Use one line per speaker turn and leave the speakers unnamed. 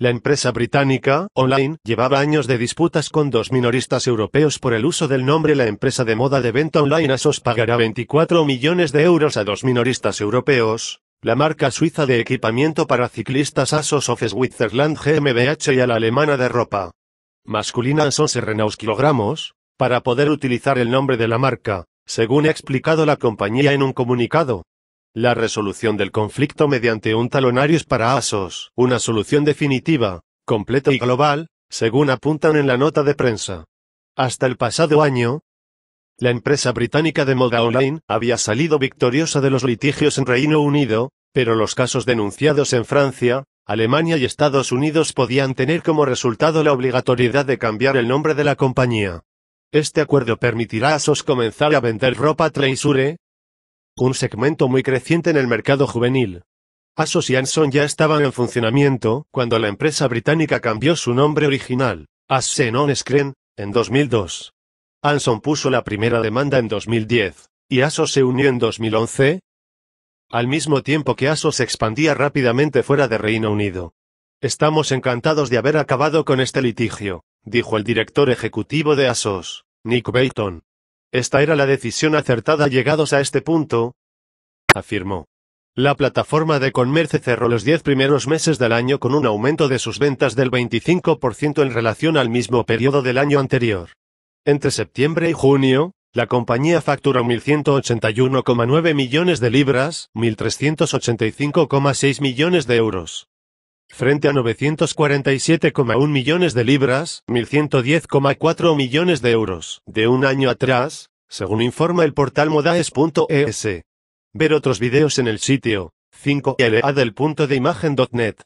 La empresa británica, Online, llevaba años de disputas con dos minoristas europeos por el uso del nombre. La empresa de moda de venta online ASOS pagará 24 millones de euros a dos minoristas europeos, la marca suiza de equipamiento para ciclistas ASOS of Switzerland GmbH y a la alemana de ropa masculina ASOS Renaus Kilogramos, para poder utilizar el nombre de la marca, según ha explicado la compañía en un comunicado. La resolución del conflicto mediante un talonario es para ASOS una solución definitiva, completa y global, según apuntan en la nota de prensa. Hasta el pasado año, la empresa británica de moda online había salido victoriosa de los litigios en Reino Unido, pero los casos denunciados en Francia, Alemania y Estados Unidos podían tener como resultado la obligatoriedad de cambiar el nombre de la compañía. Este acuerdo permitirá a ASOS comenzar a vender ropa Treisure, un segmento muy creciente en el mercado juvenil. Asos y Anson ya estaban en funcionamiento cuando la empresa británica cambió su nombre original, Assen on Screen, en 2002. Anson puso la primera demanda en 2010, y Asos se unió en 2011. Al mismo tiempo que Asos expandía rápidamente fuera de Reino Unido. Estamos encantados de haber acabado con este litigio, dijo el director ejecutivo de Asos, Nick Bayton. Esta era la decisión acertada llegados a este punto, afirmó. La plataforma de comercio cerró los 10 primeros meses del año con un aumento de sus ventas del 25% en relación al mismo periodo del año anterior. Entre septiembre y junio, la compañía facturó 1.181,9 millones de libras, 1.385,6 millones de euros frente a 947,1 millones de libras, 1.110,4 millones de euros, de un año atrás, según informa el portal modaes.es. Ver otros videos en el sitio 5LA del punto de imagen.net.